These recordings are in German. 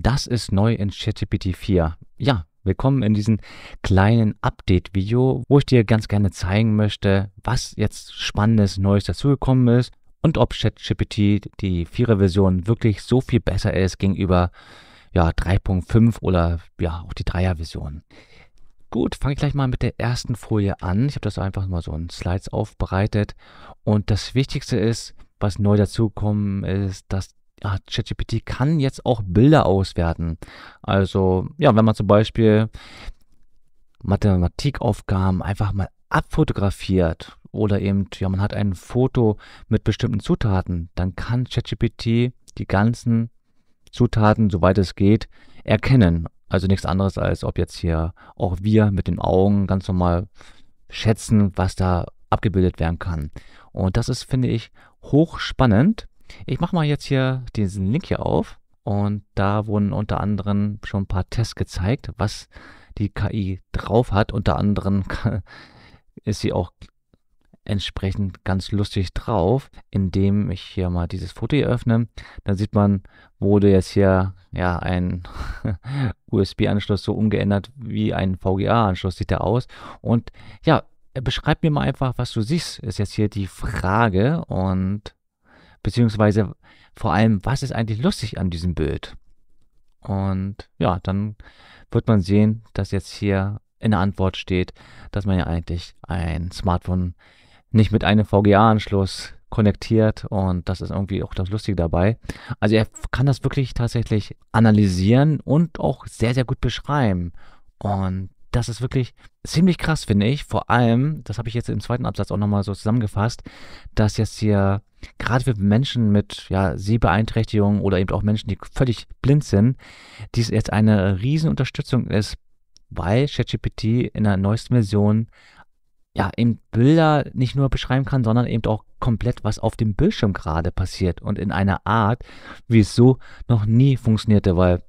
Das ist neu in ChatGPT 4. Ja, willkommen in diesem kleinen Update-Video, wo ich dir ganz gerne zeigen möchte, was jetzt Spannendes Neues dazugekommen ist und ob ChatGPT die 4er-Version wirklich so viel besser ist gegenüber ja, 3.5 oder ja, auch die 3er-Version. Gut, fange ich gleich mal mit der ersten Folie an. Ich habe das einfach mal so in Slides aufbereitet. Und das Wichtigste ist, was neu dazugekommen ist, dass ja, ah, ChatGPT kann jetzt auch Bilder auswerten. Also, ja, wenn man zum Beispiel Mathematikaufgaben einfach mal abfotografiert oder eben, ja, man hat ein Foto mit bestimmten Zutaten, dann kann ChatGPT die ganzen Zutaten, soweit es geht, erkennen. Also nichts anderes, als ob jetzt hier auch wir mit den Augen ganz normal schätzen, was da abgebildet werden kann. Und das ist, finde ich, hochspannend. Ich mache mal jetzt hier diesen Link hier auf und da wurden unter anderem schon ein paar Tests gezeigt, was die KI drauf hat. Unter anderem ist sie auch entsprechend ganz lustig drauf, indem ich hier mal dieses Foto hier öffne. Da sieht man, wurde jetzt hier ja ein USB-Anschluss so umgeändert wie ein VGA-Anschluss sieht er aus. Und ja, beschreib mir mal einfach, was du siehst, ist jetzt hier die Frage und Beziehungsweise vor allem, was ist eigentlich lustig an diesem Bild? Und ja, dann wird man sehen, dass jetzt hier in der Antwort steht, dass man ja eigentlich ein Smartphone nicht mit einem VGA-Anschluss konnektiert und das ist irgendwie auch das Lustige dabei. Also er kann das wirklich tatsächlich analysieren und auch sehr, sehr gut beschreiben. Und das ist wirklich ziemlich krass, finde ich. Vor allem, das habe ich jetzt im zweiten Absatz auch nochmal so zusammengefasst, dass jetzt hier gerade für Menschen mit ja, Sehbeeinträchtigungen oder eben auch Menschen, die völlig blind sind, dies jetzt eine Riesenunterstützung ist, weil ChatGPT in der neuesten Version ja eben Bilder nicht nur beschreiben kann, sondern eben auch komplett, was auf dem Bildschirm gerade passiert und in einer Art, wie es so noch nie funktionierte, weil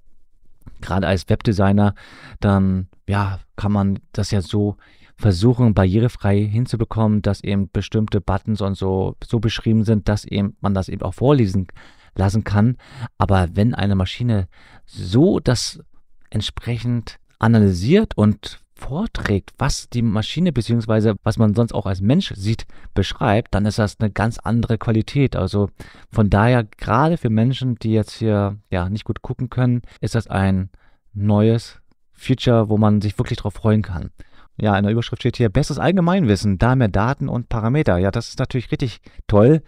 gerade als Webdesigner, dann ja, kann man das ja so versuchen, barrierefrei hinzubekommen, dass eben bestimmte Buttons und so, so beschrieben sind, dass eben man das eben auch vorlesen lassen kann. Aber wenn eine Maschine so das entsprechend analysiert und vorträgt, was die Maschine beziehungsweise was man sonst auch als Mensch sieht, beschreibt, dann ist das eine ganz andere Qualität. Also von daher, gerade für Menschen, die jetzt hier ja nicht gut gucken können, ist das ein neues Feature, wo man sich wirklich drauf freuen kann. Ja, in der Überschrift steht hier bestes Allgemeinwissen, da mehr Daten und Parameter. Ja, das ist natürlich richtig toll,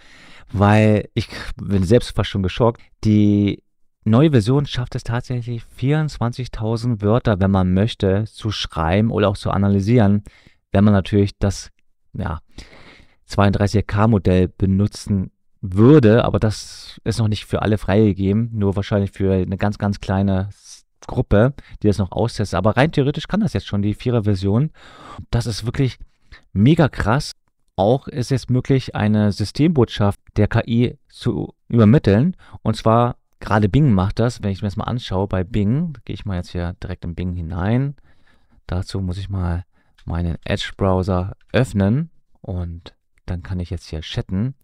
weil ich bin selbst fast schon geschockt. Die neue Version schafft es tatsächlich 24.000 Wörter, wenn man möchte, zu schreiben oder auch zu analysieren, wenn man natürlich das ja, 32K-Modell benutzen würde, aber das ist noch nicht für alle freigegeben, nur wahrscheinlich für eine ganz, ganz kleine Gruppe, die das noch austestet. Aber rein theoretisch kann das jetzt schon, die Vierer-Version. Das ist wirklich mega krass. Auch ist es möglich, eine Systembotschaft der KI zu übermitteln. Und zwar, gerade Bing macht das, wenn ich mir das mal anschaue bei Bing, gehe ich mal jetzt hier direkt in Bing hinein. Dazu muss ich mal meinen Edge-Browser öffnen und dann kann ich jetzt hier chatten.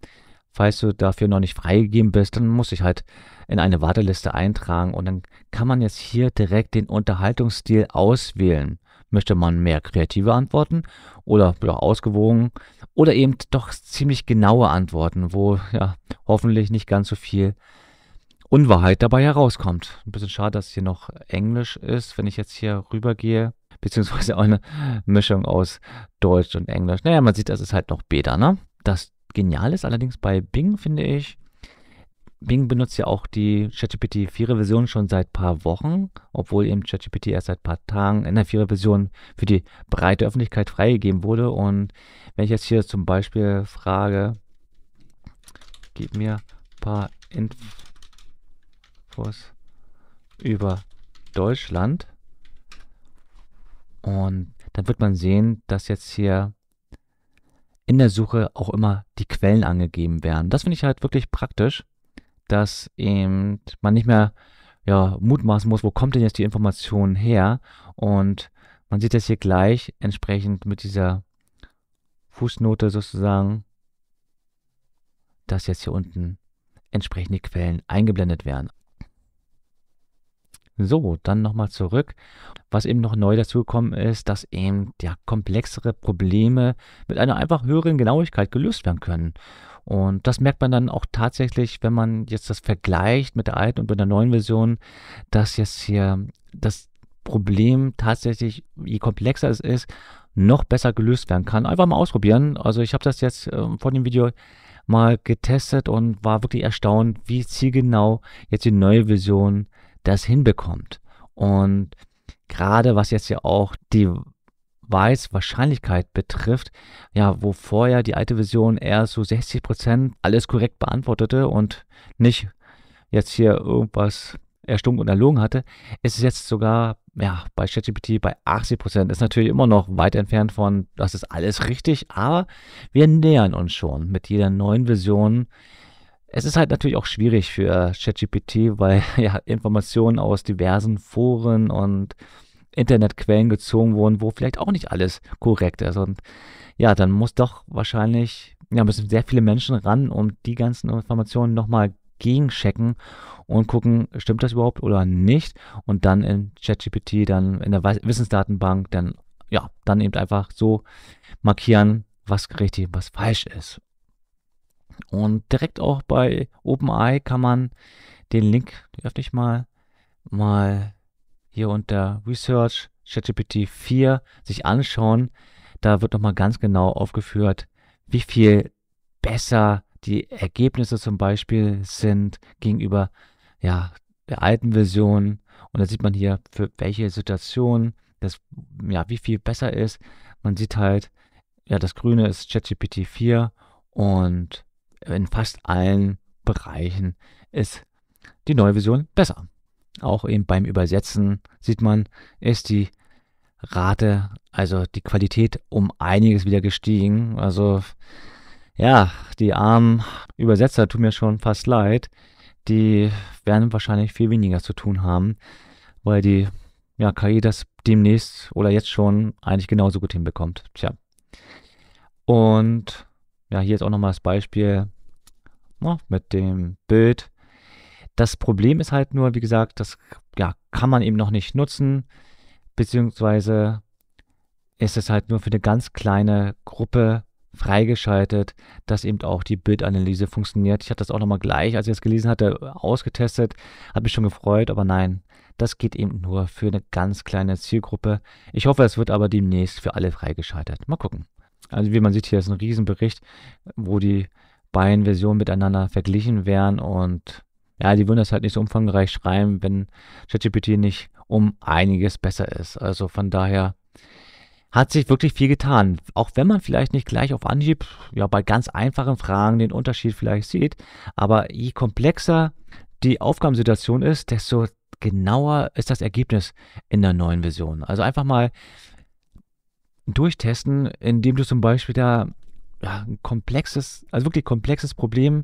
Falls du dafür noch nicht freigegeben bist, dann muss ich halt in eine Warteliste eintragen und dann kann man jetzt hier direkt den Unterhaltungsstil auswählen. Möchte man mehr kreative Antworten oder ja, ausgewogen oder eben doch ziemlich genaue Antworten, wo ja hoffentlich nicht ganz so viel Unwahrheit dabei herauskommt. Ein bisschen schade, dass hier noch Englisch ist, wenn ich jetzt hier rübergehe, beziehungsweise auch eine Mischung aus Deutsch und Englisch. Naja, man sieht, das ist halt noch Beta, ne? Das genial ist. Allerdings bei Bing finde ich, Bing benutzt ja auch die ChatGPT 4 Version schon seit paar Wochen, obwohl eben ChatGPT erst seit paar Tagen in der 4 Version für die breite Öffentlichkeit freigegeben wurde. Und wenn ich jetzt hier zum Beispiel frage, gib mir ein paar Infos über Deutschland und dann wird man sehen, dass jetzt hier in der Suche auch immer die Quellen angegeben werden. Das finde ich halt wirklich praktisch, dass eben man nicht mehr ja, mutmaßen muss, wo kommt denn jetzt die Information her? Und man sieht das hier gleich entsprechend mit dieser Fußnote sozusagen, dass jetzt hier unten entsprechende Quellen eingeblendet werden. So, dann nochmal zurück. Was eben noch neu dazugekommen ist, dass eben ja, komplexere Probleme mit einer einfach höheren Genauigkeit gelöst werden können. Und das merkt man dann auch tatsächlich, wenn man jetzt das vergleicht mit der alten und mit der neuen Version, dass jetzt hier das Problem tatsächlich, je komplexer es ist, noch besser gelöst werden kann. Einfach mal ausprobieren. Also ich habe das jetzt äh, vor dem Video mal getestet und war wirklich erstaunt, wie zielgenau jetzt die neue Version ist das hinbekommt. Und gerade was jetzt ja auch die Weiß-Wahrscheinlichkeit betrifft, ja, wo vorher die alte Version eher so 60% Prozent alles korrekt beantwortete und nicht jetzt hier irgendwas erstunken und erlogen hatte, ist es jetzt sogar ja, bei ChatGPT bei 80 Prozent. Ist natürlich immer noch weit entfernt von, das ist alles richtig, aber wir nähern uns schon mit jeder neuen Version es ist halt natürlich auch schwierig für ChatGPT, weil ja Informationen aus diversen Foren und Internetquellen gezogen wurden, wo vielleicht auch nicht alles korrekt ist. Und ja, dann muss doch wahrscheinlich, ja, müssen sehr viele Menschen ran um die ganzen Informationen nochmal gegenchecken und gucken, stimmt das überhaupt oder nicht? Und dann in ChatGPT, dann in der Wissensdatenbank, dann, ja, dann eben einfach so markieren, was richtig, was falsch ist. Und direkt auch bei OpenAI kann man den Link, öffne ich mal, mal hier unter Research ChatGPT 4 sich anschauen. Da wird nochmal ganz genau aufgeführt, wie viel besser die Ergebnisse zum Beispiel sind gegenüber ja, der alten Version. Und da sieht man hier, für welche Situation das, ja, wie viel besser ist. Man sieht halt, ja, das Grüne ist ChatGPT 4 und in fast allen Bereichen ist die neue Version besser. Auch eben beim Übersetzen sieht man, ist die Rate, also die Qualität um einiges wieder gestiegen. Also ja, die armen Übersetzer tun mir schon fast leid. Die werden wahrscheinlich viel weniger zu tun haben, weil die ja, KI das demnächst oder jetzt schon eigentlich genauso gut hinbekommt. Tja. Und ja, hier ist auch nochmal das Beispiel na, ne, mit dem Bild. Das Problem ist halt nur, wie gesagt, das ja, kann man eben noch nicht nutzen, beziehungsweise ist es halt nur für eine ganz kleine Gruppe freigeschaltet, dass eben auch die Bildanalyse funktioniert. Ich hatte das auch nochmal gleich, als ich das gelesen hatte, ausgetestet, hat mich schon gefreut, aber nein, das geht eben nur für eine ganz kleine Zielgruppe. Ich hoffe, es wird aber demnächst für alle freigeschaltet. Mal gucken. Also wie man sieht, hier ist ein Riesenbericht, wo die beiden Versionen miteinander verglichen werden und ja, die würden das halt nicht so umfangreich schreiben, wenn ChatGPT nicht um einiges besser ist. Also von daher hat sich wirklich viel getan. Auch wenn man vielleicht nicht gleich auf Anhieb, ja, bei ganz einfachen Fragen den Unterschied vielleicht sieht. Aber je komplexer die Aufgabensituation ist, desto genauer ist das Ergebnis in der neuen Version. Also einfach mal durchtesten, indem du zum Beispiel da ja, ein komplexes, also wirklich komplexes Problem,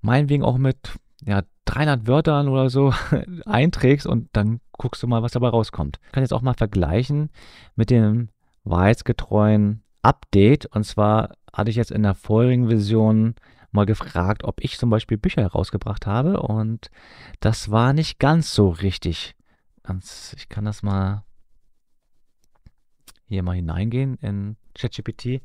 meinetwegen auch mit ja, 300 Wörtern oder so einträgst und dann guckst du mal, was dabei rauskommt. Ich kann jetzt auch mal vergleichen mit dem weißgetreuen Update. Und zwar hatte ich jetzt in der vorigen Version mal gefragt, ob ich zum Beispiel Bücher herausgebracht habe. Und das war nicht ganz so richtig. Ganz, ich kann das mal hier mal hineingehen in ChatGPT.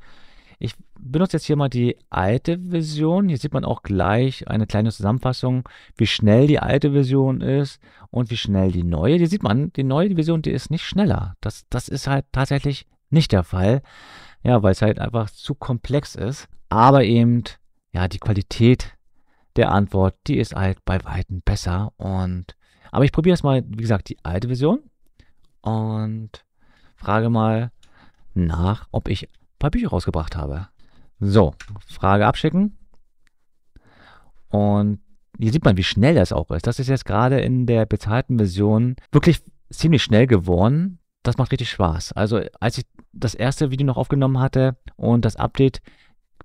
Ich benutze jetzt hier mal die alte Version. Hier sieht man auch gleich eine kleine Zusammenfassung, wie schnell die alte Version ist und wie schnell die neue. Hier sieht man, die neue Version, die ist nicht schneller. Das, das ist halt tatsächlich nicht der Fall. Ja, weil es halt einfach zu komplex ist. Aber eben, ja, die Qualität der Antwort, die ist halt bei Weitem besser. Und, aber ich probiere es mal, wie gesagt, die alte Version. Und frage mal nach, ob ich ein paar Bücher rausgebracht habe. So, Frage abschicken. Und hier sieht man, wie schnell das auch ist. Das ist jetzt gerade in der bezahlten Version wirklich ziemlich schnell geworden. Das macht richtig Spaß. Also als ich das erste Video noch aufgenommen hatte und das Update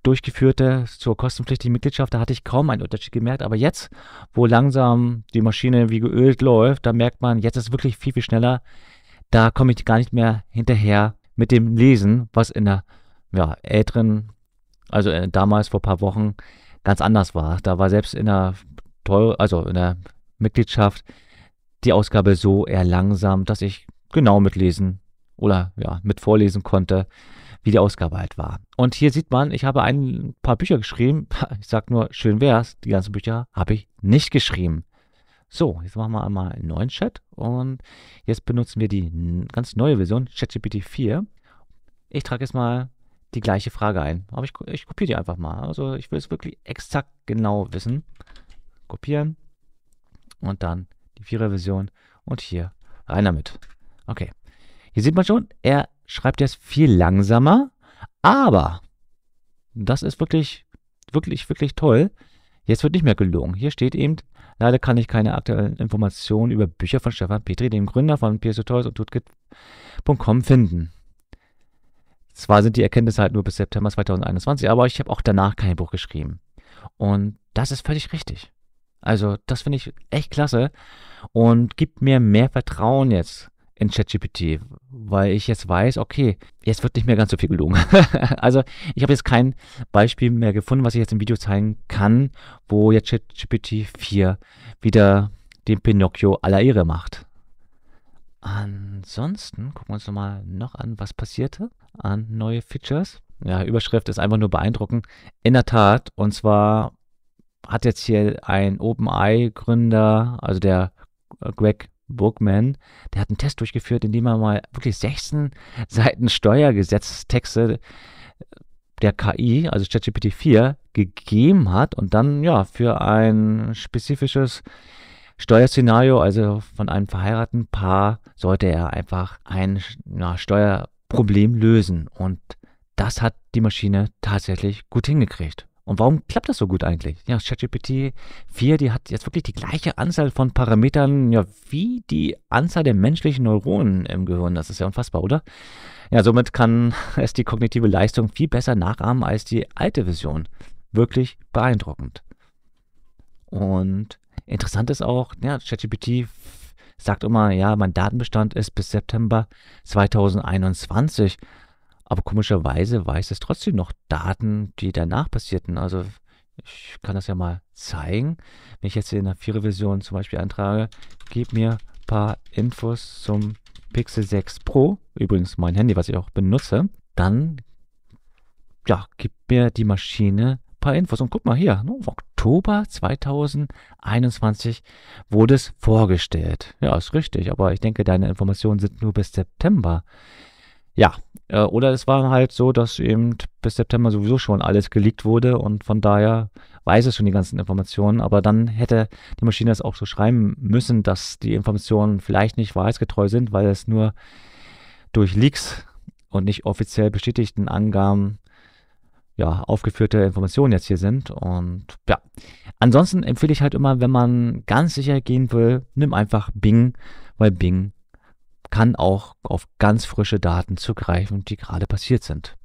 durchgeführte zur kostenpflichtigen Mitgliedschaft, da hatte ich kaum einen Unterschied gemerkt. Aber jetzt, wo langsam die Maschine wie geölt läuft, da merkt man, jetzt ist es wirklich viel, viel schneller da komme ich gar nicht mehr hinterher mit dem Lesen, was in der ja, älteren, also äh, damals vor ein paar Wochen ganz anders war. Da war selbst in der also in der Mitgliedschaft die Ausgabe so eher langsam, dass ich genau mitlesen oder ja, mit vorlesen konnte, wie die Ausgabe halt war. Und hier sieht man, ich habe ein paar Bücher geschrieben. Ich sage nur, schön wär's, die ganzen Bücher habe ich nicht geschrieben. So, jetzt machen wir einmal einen neuen Chat und jetzt benutzen wir die ganz neue Version, ChatGPT 4. Ich trage jetzt mal die gleiche Frage ein, aber ich, ich kopiere die einfach mal. Also ich will es wirklich exakt genau wissen. Kopieren und dann die Vierer-Version und hier rein damit. Okay, hier sieht man schon, er schreibt jetzt viel langsamer, aber das ist wirklich, wirklich, wirklich toll. Jetzt wird nicht mehr gelogen. Hier steht eben Leider kann ich keine aktuellen Informationen über Bücher von Stefan Petri, dem Gründer von PSO Toys und Tutkit.com, finden. Zwar sind die Erkenntnisse halt nur bis September 2021, aber ich habe auch danach kein Buch geschrieben. Und das ist völlig richtig. Also, das finde ich echt klasse und gibt mir mehr Vertrauen jetzt in ChatGPT, weil ich jetzt weiß, okay, jetzt wird nicht mehr ganz so viel gelogen. also ich habe jetzt kein Beispiel mehr gefunden, was ich jetzt im Video zeigen kann, wo jetzt ChatGPT 4 wieder den Pinocchio aller Ehre macht. Ansonsten gucken wir uns nochmal noch an, was passierte an neue Features. Ja, Überschrift ist einfach nur beeindruckend. In der Tat, und zwar hat jetzt hier ein openeye gründer also der Greg Bookman, der hat einen Test durchgeführt, in dem er mal wirklich 16 Seiten Steuergesetztexte der KI, also ChatGPT 4, gegeben hat und dann ja für ein spezifisches Steuerszenario, also von einem verheirateten Paar, sollte er einfach ein ja, Steuerproblem lösen. Und das hat die Maschine tatsächlich gut hingekriegt. Und warum klappt das so gut eigentlich? Ja, ChatGPT 4, die hat jetzt wirklich die gleiche Anzahl von Parametern ja, wie die Anzahl der menschlichen Neuronen im Gehirn. Das ist ja unfassbar, oder? Ja, somit kann es die kognitive Leistung viel besser nachahmen als die alte Vision. Wirklich beeindruckend. Und interessant ist auch, ja, ChatGPT sagt immer, ja, mein Datenbestand ist bis September 2021 aber komischerweise weiß es trotzdem noch Daten, die danach passierten. Also ich kann das ja mal zeigen. Wenn ich jetzt in der 4 Version zum Beispiel eintrage, gib mir ein paar Infos zum Pixel 6 Pro, übrigens mein Handy, was ich auch benutze, dann ja, gib mir die Maschine ein paar Infos. Und guck mal hier, im ne, Oktober 2021 wurde es vorgestellt. Ja, ist richtig, aber ich denke, deine Informationen sind nur bis September ja, äh, oder es war halt so, dass eben bis September sowieso schon alles geleakt wurde und von daher weiß es schon die ganzen Informationen, aber dann hätte die Maschine das auch so schreiben müssen, dass die Informationen vielleicht nicht wahrheitsgetreu sind, weil es nur durch Leaks und nicht offiziell bestätigten Angaben ja, aufgeführte Informationen jetzt hier sind. Und ja, ansonsten empfehle ich halt immer, wenn man ganz sicher gehen will, nimm einfach Bing, weil Bing kann auch auf ganz frische Daten zugreifen, die gerade passiert sind.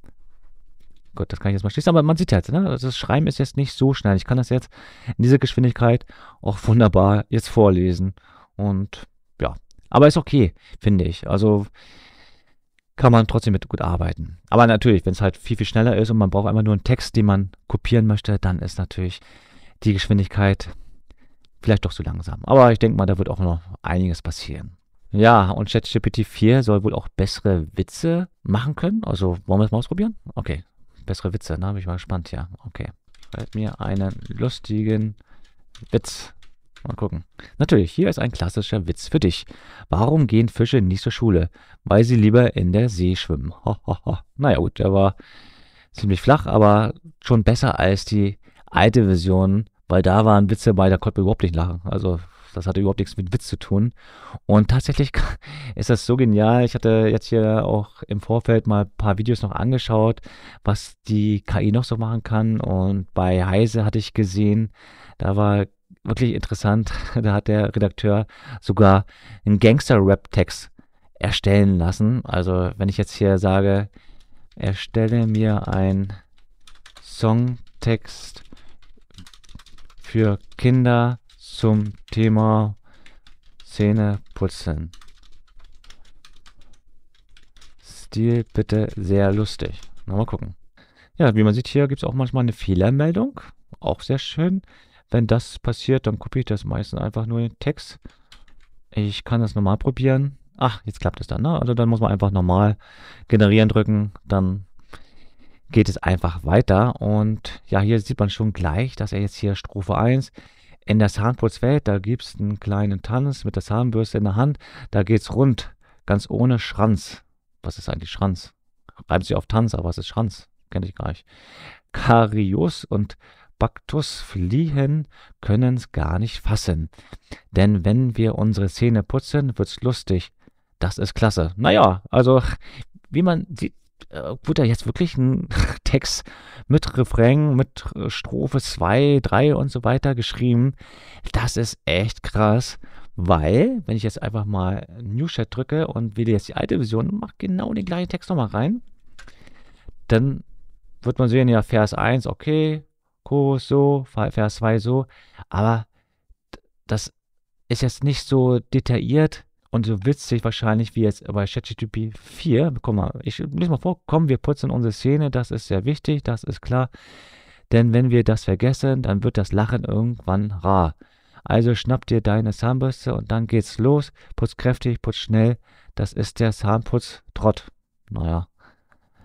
Gut, das kann ich jetzt mal schließen, aber man sieht jetzt, halt, ne? Also das Schreiben ist jetzt nicht so schnell. Ich kann das jetzt in dieser Geschwindigkeit auch wunderbar jetzt vorlesen. Und ja, aber ist okay, finde ich. Also kann man trotzdem mit gut arbeiten. Aber natürlich, wenn es halt viel, viel schneller ist und man braucht einfach nur einen Text, den man kopieren möchte, dann ist natürlich die Geschwindigkeit vielleicht doch zu langsam. Aber ich denke mal, da wird auch noch einiges passieren. Ja, und ChatGPT 4 soll wohl auch bessere Witze machen können. Also wollen wir es mal ausprobieren? Okay, bessere Witze, da bin ich mal gespannt, ja. Okay, schreibt mir einen lustigen Witz. Mal gucken. Natürlich, hier ist ein klassischer Witz für dich. Warum gehen Fische nicht zur Schule? Weil sie lieber in der See schwimmen. Ho, Naja gut, der war ziemlich flach, aber schon besser als die alte Version, weil da waren Witze bei, da konnte man überhaupt nicht lachen. Also das hatte überhaupt nichts mit Witz zu tun. Und tatsächlich ist das so genial. Ich hatte jetzt hier auch im Vorfeld mal ein paar Videos noch angeschaut, was die KI noch so machen kann. Und bei Heise hatte ich gesehen, da war wirklich interessant, da hat der Redakteur sogar einen Gangster-Rap-Text erstellen lassen. Also wenn ich jetzt hier sage, erstelle mir einen Songtext für Kinder zum Thema Zähne putzen. Stil bitte sehr lustig. Na, mal gucken. Ja, wie man sieht, hier gibt es auch manchmal eine Fehlermeldung. Auch sehr schön. Wenn das passiert, dann kopiere ich das meistens einfach nur den Text. Ich kann das normal probieren. Ach, jetzt klappt es dann. Ne? Also dann muss man einfach normal generieren drücken. Dann geht es einfach weiter. Und ja, hier sieht man schon gleich, dass er jetzt hier Strophe 1 in der Zahnputzwelt, da gibt es einen kleinen Tanz mit der Zahnbürste in der Hand, da geht's rund, ganz ohne Schranz. Was ist eigentlich Schranz? Reimt sich auf Tanz, aber was ist Schranz? Kenn ich gar nicht. Karius und Baktus fliehen, können's gar nicht fassen. Denn wenn wir unsere Zähne putzen, wird's lustig. Das ist klasse. Naja, also wie man sieht, äh, wurde da jetzt wirklich ein Text mit Refrain, mit äh, Strophe 2, 3 und so weiter geschrieben. Das ist echt krass, weil, wenn ich jetzt einfach mal New Chat drücke und wähle jetzt die alte Version und mache genau den gleichen Text nochmal rein, dann wird man sehen, ja, Vers 1, okay, Chorus so, Vers 2 so, aber das ist jetzt nicht so detailliert, und so witzig wahrscheinlich wie jetzt bei ChatGTP 4, guck mal, ich lese mal vor, komm, wir putzen unsere Szene, das ist sehr wichtig, das ist klar. Denn wenn wir das vergessen, dann wird das Lachen irgendwann rar. Also schnapp dir deine Zahnbürste und dann geht's los. Putz kräftig, putz schnell. Das ist der Zahnputz-Trott. Naja.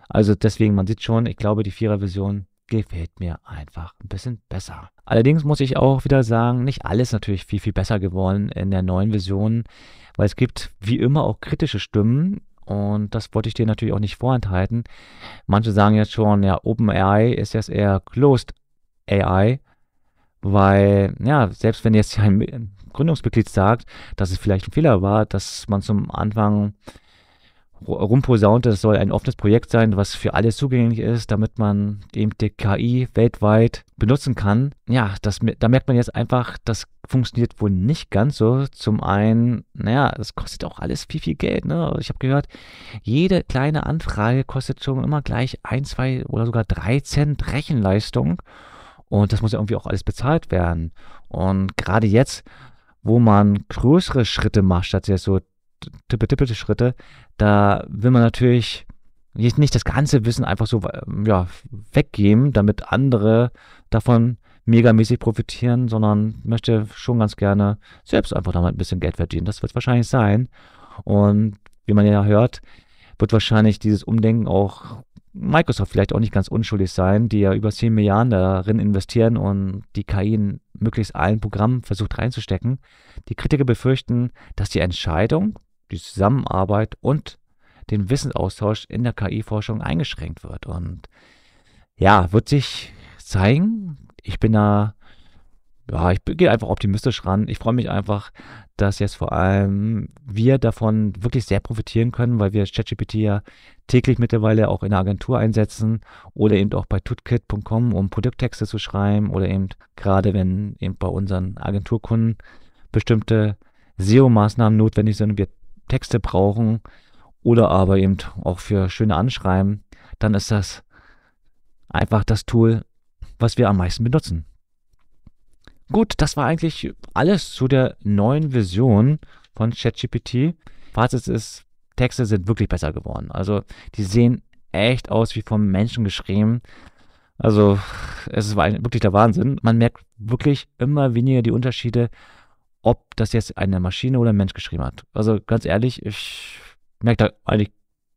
Also deswegen, man sieht schon, ich glaube, die Vierer-Version gefällt mir einfach ein bisschen besser. Allerdings muss ich auch wieder sagen, nicht alles natürlich viel, viel besser geworden in der neuen Version, weil es gibt wie immer auch kritische Stimmen, und das wollte ich dir natürlich auch nicht vorenthalten. Manche sagen jetzt schon, ja, OpenAI ist jetzt eher Closed AI, weil, ja, selbst wenn jetzt ein Gründungsmitglied sagt, dass es vielleicht ein Fehler war, dass man zum Anfang rumposaunte, das soll ein offenes Projekt sein, was für alle zugänglich ist, damit man eben die KI weltweit benutzen kann. Ja, das, da merkt man jetzt einfach, das funktioniert wohl nicht ganz so. Zum einen, naja, das kostet auch alles viel, viel Geld. Ne? Also ich habe gehört, jede kleine Anfrage kostet schon immer gleich ein, zwei oder sogar drei Cent Rechenleistung. Und das muss ja irgendwie auch alles bezahlt werden. Und gerade jetzt, wo man größere Schritte macht, statt jetzt so Tippe-Tippe-Schritte, da will man natürlich nicht das ganze Wissen einfach so ja, weggeben, damit andere davon megamäßig profitieren, sondern möchte schon ganz gerne selbst einfach damit ein bisschen Geld verdienen. Das wird wahrscheinlich sein. Und wie man ja hört, wird wahrscheinlich dieses Umdenken auch Microsoft vielleicht auch nicht ganz unschuldig sein, die ja über 10 Milliarden darin investieren und die KI in möglichst allen Programmen versucht reinzustecken. Die Kritiker befürchten, dass die Entscheidung, die Zusammenarbeit und den Wissensaustausch in der KI-Forschung eingeschränkt wird. Und ja, wird sich zeigen. Ich bin da, ja, ich gehe einfach optimistisch ran. Ich freue mich einfach, dass jetzt vor allem wir davon wirklich sehr profitieren können, weil wir ChatGPT ja täglich mittlerweile auch in der Agentur einsetzen oder eben auch bei tutkit.com, um Produkttexte zu schreiben oder eben gerade wenn eben bei unseren Agenturkunden bestimmte SEO-Maßnahmen notwendig sind und wir Texte brauchen oder aber eben auch für schöne Anschreiben, dann ist das einfach das Tool, was wir am meisten benutzen. Gut, das war eigentlich alles zu der neuen Version von ChatGPT. Fazit ist, Texte sind wirklich besser geworden. Also die sehen echt aus wie vom Menschen geschrieben. Also es war wirklich der Wahnsinn. Man merkt wirklich immer weniger die Unterschiede ob das jetzt eine Maschine oder ein Mensch geschrieben hat. Also ganz ehrlich, ich merke da eigentlich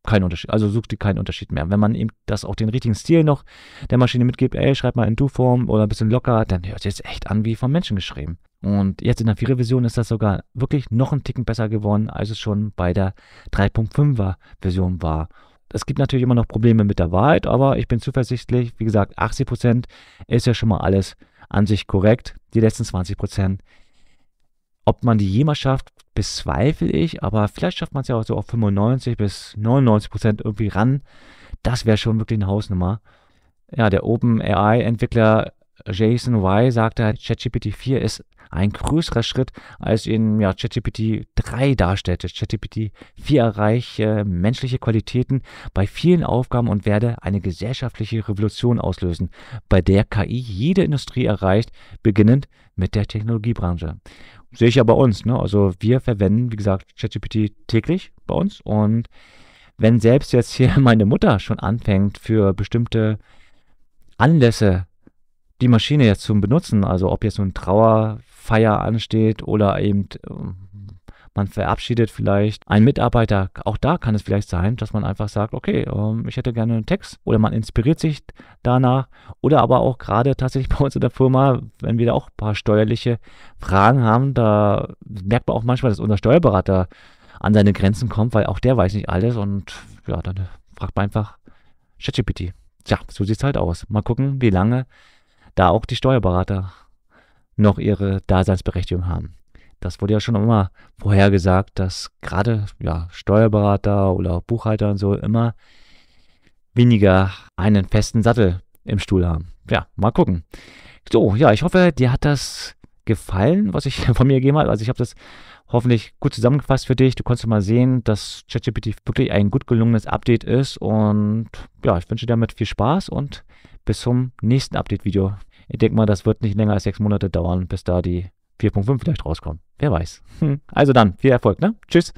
keinen Unterschied. Also sucht die keinen Unterschied mehr. Wenn man ihm das auch den richtigen Stil noch der Maschine mitgibt, ey, schreib mal in Du-Form oder ein bisschen locker, dann hört es jetzt echt an wie vom Menschen geschrieben. Und jetzt in der 4 version ist das sogar wirklich noch einen Ticken besser geworden, als es schon bei der 3.5er-Version war. Es gibt natürlich immer noch Probleme mit der Wahrheit, aber ich bin zuversichtlich. Wie gesagt, 80% ist ja schon mal alles an sich korrekt. Die letzten 20% ob man die jemals schafft, bezweifle ich, aber vielleicht schafft man es ja auch so auf 95 bis 99 Prozent irgendwie ran. Das wäre schon wirklich eine Hausnummer. Ja, der OpenAI-Entwickler Jason Y sagte halt, ChatGPT 4 ist ein größerer Schritt, als ihn ja, ChatGPT 3 darstellte. ChatGPT 4 erreiche menschliche Qualitäten bei vielen Aufgaben und werde eine gesellschaftliche Revolution auslösen, bei der KI jede Industrie erreicht, beginnend mit der Technologiebranche sehe ich ja bei uns. Ne? Also wir verwenden, wie gesagt, ChatGPT täglich bei uns. Und wenn selbst jetzt hier meine Mutter schon anfängt, für bestimmte Anlässe die Maschine jetzt zu Benutzen, also ob jetzt so ein Trauerfeier ansteht oder eben äh, man verabschiedet vielleicht einen Mitarbeiter. Auch da kann es vielleicht sein, dass man einfach sagt, okay, ähm, ich hätte gerne einen Text oder man inspiriert sich danach oder aber auch gerade tatsächlich bei uns in der Firma, wenn wir da auch ein paar steuerliche Fragen haben, da merkt man auch manchmal, dass unser Steuerberater an seine Grenzen kommt, weil auch der weiß nicht alles und ja, dann fragt man einfach ChatGPT. Tja, so sieht es halt aus. Mal gucken, wie lange da auch die Steuerberater noch ihre Daseinsberechtigung haben das wurde ja schon immer vorhergesagt, dass gerade ja, Steuerberater oder Buchhalter und so immer weniger einen festen Sattel im Stuhl haben. Ja, mal gucken. So, ja, ich hoffe, dir hat das gefallen, was ich von mir gegeben habe. Also ich habe das hoffentlich gut zusammengefasst für dich. Du konntest mal sehen, dass ChatGPT wirklich ein gut gelungenes Update ist. Und ja, ich wünsche dir damit viel Spaß und bis zum nächsten Update-Video. Ich denke mal, das wird nicht länger als sechs Monate dauern, bis da die 4.5 vielleicht rauskommen. Wer weiß. Hm. Also dann, viel Erfolg, ne? Tschüss.